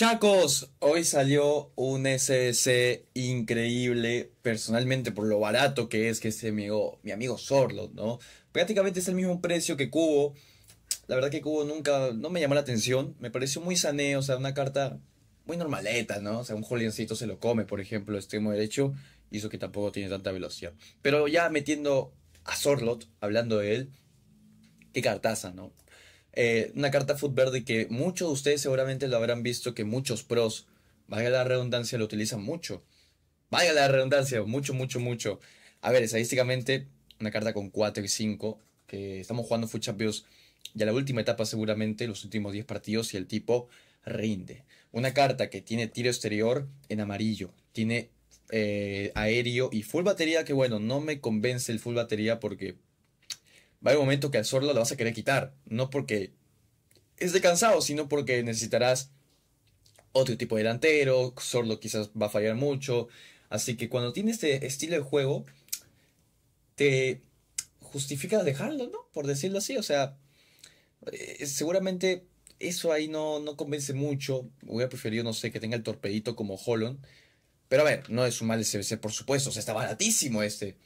Chacos, hoy salió un SSC increíble, personalmente por lo barato que es que este amigo, mi amigo Sorlot, ¿no? Prácticamente es el mismo precio que Cubo. La verdad que Cubo nunca, no me llamó la atención, me pareció muy saneo, o sea, una carta muy normaleta, ¿no? O sea, un Juliancito se lo come, por ejemplo, extremo derecho, y eso que tampoco tiene tanta velocidad. Pero ya metiendo a Sorlot, hablando de él, qué cartaza, ¿no? Eh, una carta foot Verde que muchos de ustedes seguramente lo habrán visto que muchos pros, vaya la redundancia, lo utilizan mucho. Vaya la redundancia, mucho, mucho, mucho. A ver, estadísticamente, una carta con 4 y 5, que estamos jugando Food Champions ya la última etapa seguramente, los últimos 10 partidos y el tipo rinde. Una carta que tiene tiro exterior en amarillo, tiene eh, aéreo y full batería, que bueno, no me convence el full batería porque va a un momento que al sordo lo vas a querer quitar. No porque es de cansado, sino porque necesitarás otro tipo de delantero. Sordo quizás va a fallar mucho. Así que cuando tienes este estilo de juego, te justifica dejarlo, ¿no? Por decirlo así. O sea, eh, seguramente eso ahí no, no convence mucho. Hubiera preferido, no sé, que tenga el torpedito como Holland. Pero a ver, no es un mal SBC, por supuesto. O sea, está baratísimo este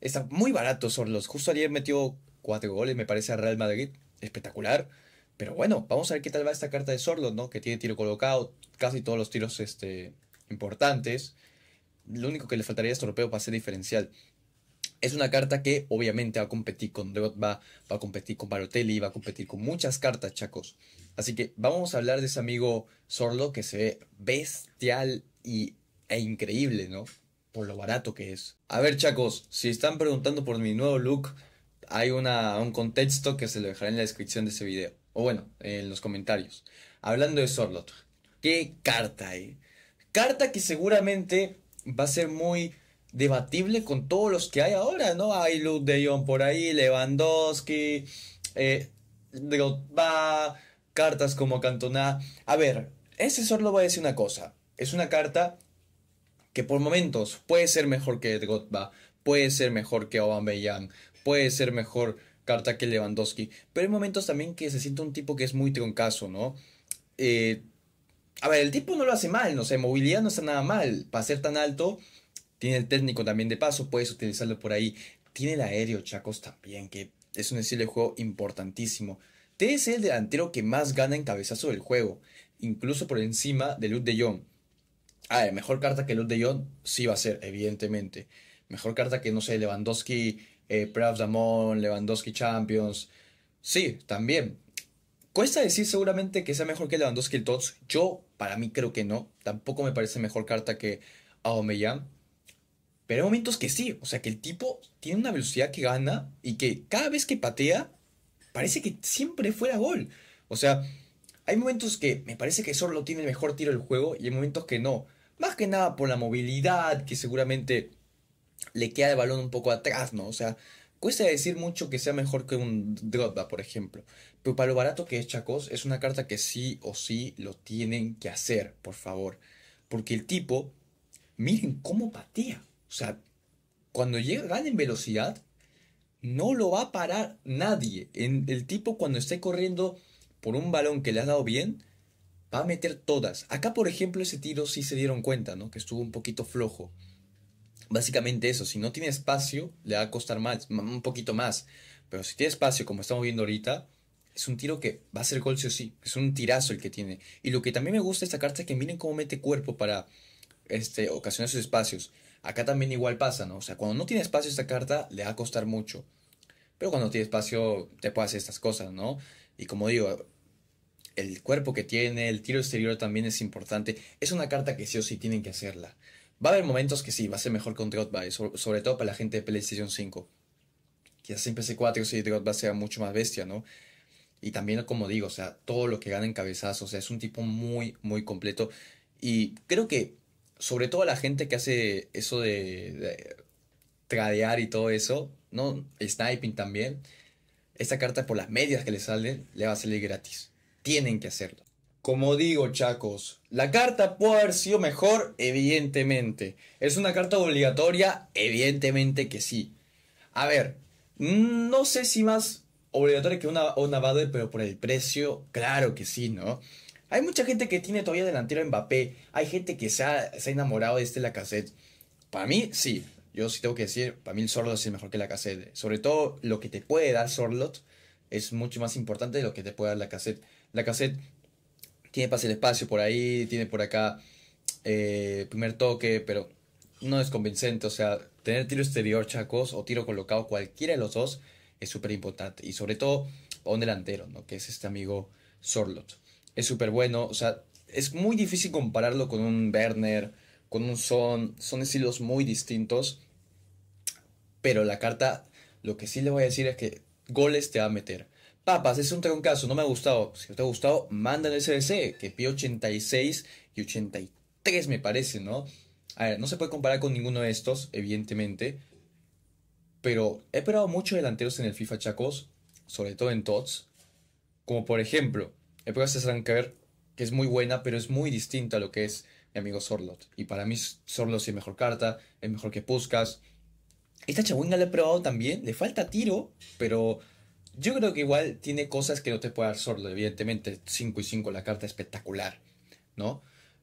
está muy barato Sorlos. Justo ayer metió cuatro goles, me parece, a Real Madrid. Espectacular. Pero bueno, vamos a ver qué tal va esta carta de Sorlos, ¿no? Que tiene tiro colocado, casi todos los tiros este, importantes. Lo único que le faltaría es torpeo para ser diferencial. Es una carta que obviamente va a competir con Drogba, va a competir con Barotelli, va a competir con muchas cartas, chacos. Así que vamos a hablar de ese amigo Sorlo que se ve bestial y, e increíble, ¿no? por lo barato que es. A ver, chacos, si están preguntando por mi nuevo look, hay una, un contexto que se lo dejaré en la descripción de ese video. O bueno, en los comentarios. Hablando de Sorlot, ¿qué carta, hay? Eh. Carta que seguramente va a ser muy debatible con todos los que hay ahora, ¿no? Hay Luke de Jong por ahí, Lewandowski, eh, va cartas como Cantona. A ver, ese Sorlot va a decir una cosa. Es una carta que por momentos puede ser mejor que Edgotba, puede ser mejor que Aubameyang, puede ser mejor Carta que Lewandowski, pero hay momentos también que se siente un tipo que es muy troncazo, ¿no? Eh, a ver, el tipo no lo hace mal, no sé, movilidad no está nada mal, para ser tan alto, tiene el técnico también de paso, puedes utilizarlo por ahí, tiene el aéreo Chacos también, que es un estilo de juego importantísimo. T es el delantero que más gana en cabezazo del juego, incluso por encima de Lut de Jong. A ah, ver, eh, mejor carta que el de sí va a ser, evidentemente. Mejor carta que, no sé, Lewandowski, eh, Damon, Lewandowski Champions. Sí, también. Cuesta decir seguramente que sea mejor que Lewandowski el Tots. Yo, para mí, creo que no. Tampoco me parece mejor carta que Aubameyang. Pero hay momentos que sí. O sea, que el tipo tiene una velocidad que gana y que cada vez que patea, parece que siempre fuera gol. O sea, hay momentos que me parece que solo tiene el mejor tiro del juego y hay momentos que no. Más que nada por la movilidad, que seguramente le queda el balón un poco atrás, ¿no? O sea, cuesta decir mucho que sea mejor que un Drogba, por ejemplo. Pero para lo barato que es Chacos, es una carta que sí o sí lo tienen que hacer, por favor. Porque el tipo, miren cómo patea. O sea, cuando llega, gana en velocidad, no lo va a parar nadie. el tipo cuando esté corriendo por un balón que le ha dado bien, Va a meter todas. Acá, por ejemplo, ese tiro sí se dieron cuenta, ¿no? Que estuvo un poquito flojo. Básicamente eso, si no tiene espacio, le va a costar más, un poquito más. Pero si tiene espacio, como estamos viendo ahorita, es un tiro que va a ser gol sí o sí. Es un tirazo el que tiene. Y lo que también me gusta de esta carta es que miren cómo mete cuerpo para este, ocasionar sus espacios. Acá también igual pasa, ¿no? O sea, cuando no tiene espacio esta carta, le va a costar mucho. Pero cuando tiene espacio, te puede hacer estas cosas, ¿no? Y como digo, el cuerpo que tiene, el tiro exterior también es importante. Es una carta que sí o sí tienen que hacerla. Va a haber momentos que sí, va a ser mejor con Trotby, sobre todo para la gente de PlayStation 5. Quizás en PC4 sí a sea mucho más bestia, ¿no? Y también, como digo, o sea, todo lo que gana en cabezazos, o sea, es un tipo muy, muy completo. Y creo que, sobre todo la gente que hace eso de, tradear y todo eso, ¿no? sniping también. Esta carta, por las medias que le salen, le va a salir gratis tienen que hacerlo. Como digo, chacos, la carta puede haber sido mejor, evidentemente. ¿Es una carta obligatoria? Evidentemente que sí. A ver, no sé si más obligatoria que una, una pero por el precio, claro que sí, ¿no? Hay mucha gente que tiene todavía delantero Mbappé. Hay gente que se ha, enamorado de este Lacazette. Para mí, sí. Yo sí tengo que decir, para mí el Sorlot es mejor que Lacazette. Sobre todo, lo que te puede dar Sorlot es mucho más importante de lo que te puede dar Lacazette. La cassette tiene pase el espacio por ahí, tiene por acá eh, primer toque, pero no es convincente. O sea, tener tiro exterior, chacos, o tiro colocado, cualquiera de los dos, es súper importante. Y sobre todo, un delantero, ¿no? Que es este amigo Sorlot. Es súper bueno, o sea, es muy difícil compararlo con un Werner, con un Son. Son estilos muy distintos. Pero la carta, lo que sí le voy a decir es que goles te va a meter. Papas, es un troncazo, no me ha gustado. Si no te ha gustado, manda el CDC, que pide 86 y 83 me parece, ¿no? A ver, no se puede comparar con ninguno de estos, evidentemente. Pero he probado muchos delanteros en el FIFA Chacos, sobre todo en TOTS. Como por ejemplo, he probado este a que es muy buena, pero es muy distinta a lo que es mi amigo Sorlot. Y para mí Sorlot es mejor carta, es mejor que Puskas. Esta Chabuinga la he probado también, le falta tiro, pero yo creo que igual tiene cosas que no te puede dar solo, evidentemente. 5 y 5, la carta espectacular, ¿no?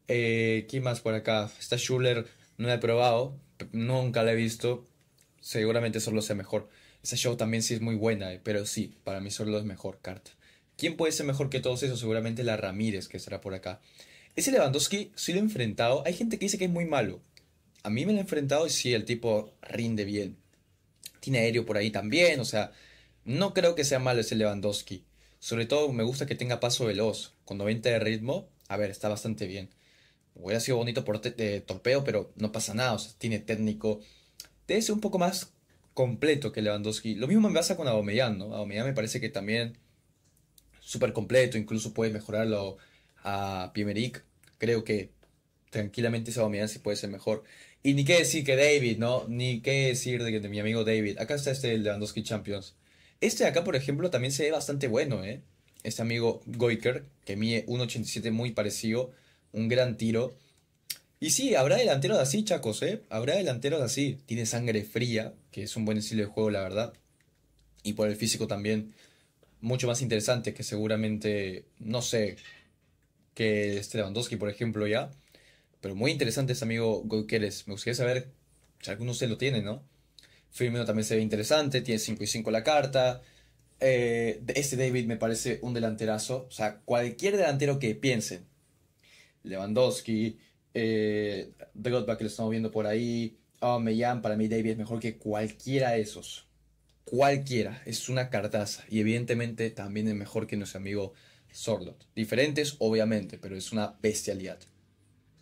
Eh, ¿Quién más por acá? Esta Schuller, no la he probado, nunca la he visto. Seguramente solo sea mejor. Esa show también sí es muy buena, eh, pero sí, para mí solo es mejor carta. ¿Quién puede ser mejor que todos esos? Seguramente la Ramírez, que estará por acá. Ese Lewandowski si lo he enfrentado. Hay gente que dice que es muy malo. A mí me lo he enfrentado y sí, el tipo rinde bien. Tiene aéreo por ahí también, o sea, no creo que sea malo ese Lewandowski. Sobre todo me gusta que tenga paso veloz. Con 90 de ritmo, a ver, está bastante bien. Hubiera sido bonito por torpeo, pero no pasa nada. O sea, tiene técnico. Debe ser un poco más completo que Lewandowski. Lo mismo me pasa con Aubameyang, ¿no? Aubameyang me parece que también súper completo. Incluso puede mejorarlo a Pimeric. Creo que tranquilamente ese Aubameyang sí puede ser mejor. Y ni qué decir que David, ¿no? Ni qué decir de, de mi amigo David. Acá está este Lewandowski Champions este de acá, por ejemplo, también se ve bastante bueno, ¿eh? Este amigo Goiker, que mide 1.87 muy parecido, un gran tiro. Y sí, habrá delanteros así, chacos, ¿eh? Habrá delanteros así. Tiene sangre fría, que es un buen estilo de juego, la verdad. Y por el físico también, mucho más interesante que seguramente, no sé, que este Lewandowski, por ejemplo, ya. Pero muy interesante este amigo Goiker. Me gustaría saber si alguno se lo tiene, ¿no? Firmino también se ve interesante, tiene 5 y 5 la carta. Eh, este David me parece un delanterazo. O sea, cualquier delantero que piensen. Lewandowski, The eh, Drogba que lo estamos viendo por ahí. Oh, para mí David es mejor que cualquiera de esos. Cualquiera. Es una cartaza. Y evidentemente también es mejor que nuestro amigo Sorlot. Diferentes, obviamente, pero es una bestialidad.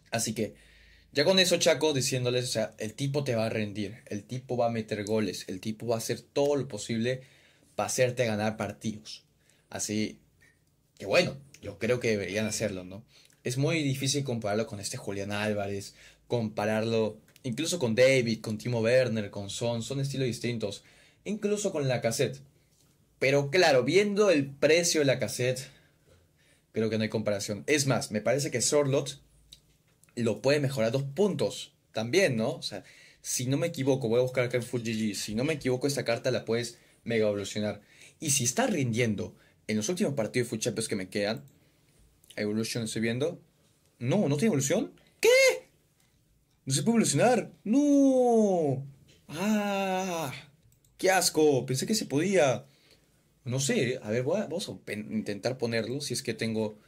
Así que ya con eso, Chaco, diciéndoles, o sea, el tipo te va a rendir, el tipo va a meter goles, el tipo va a hacer todo lo posible para hacerte ganar partidos. Así que bueno, yo creo que deberían hacerlo, ¿no? Es muy difícil compararlo con este Julián Álvarez, compararlo incluso con David, con Timo Werner, con Son, son estilos distintos, incluso con la cassette. Pero claro, viendo el precio de la cassette, creo que no hay comparación. Es más, me parece que Sorlot lo puede mejorar dos puntos también, ¿no? O sea, si no me equivoco, voy a buscar acá en Full GG, si no me equivoco, esta carta la puedes mega evolucionar. Y si está rindiendo en los últimos partidos de Full Champions que me quedan, Evolution estoy viendo. No, no tiene evolución. ¿Qué? No se puede evolucionar. No. Ah. ¡Qué asco! Pensé que se podía. No sé, a ver, vamos a intentar ponerlo si es que tengo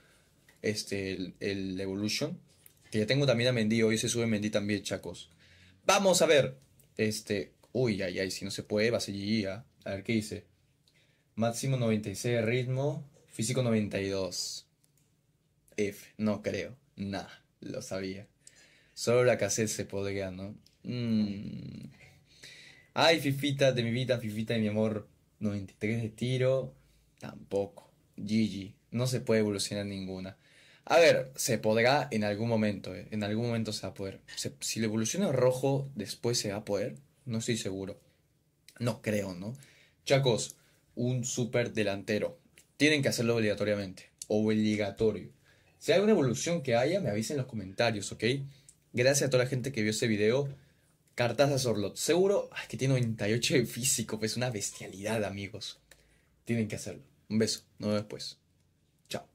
este, el, el Evolution ya tengo también a Mendy, hoy se sube Mendy también, chacos. Vamos a ver. Este. Uy, ay, ay, si no se puede, va a ser GG, ¿ah? A ver qué dice. Máximo 96 de ritmo, físico 92. F, no creo. Nah, lo sabía. Solo la cassette se podría, ¿no? Mm. Ay, Fifita de mi vida, Fifita de mi amor. 93 de tiro, tampoco. GG, no se puede evolucionar ninguna. A ver, se podrá en algún momento, eh, en algún momento se va a poder. si le evoluciona rojo, después se va a poder. No estoy seguro. No creo, ¿no? Chacos, un super delantero. Tienen que hacerlo obligatoriamente. Obligatorio. Si hay una evolución que haya, me avisen en los comentarios, ¿ok? Gracias a toda la gente que vio ese video. Cartas a Sorlot. Seguro ay, ah, que tiene 98 de físico. Es pues, una bestialidad, amigos. Tienen que hacerlo. Un beso. Nos vemos después.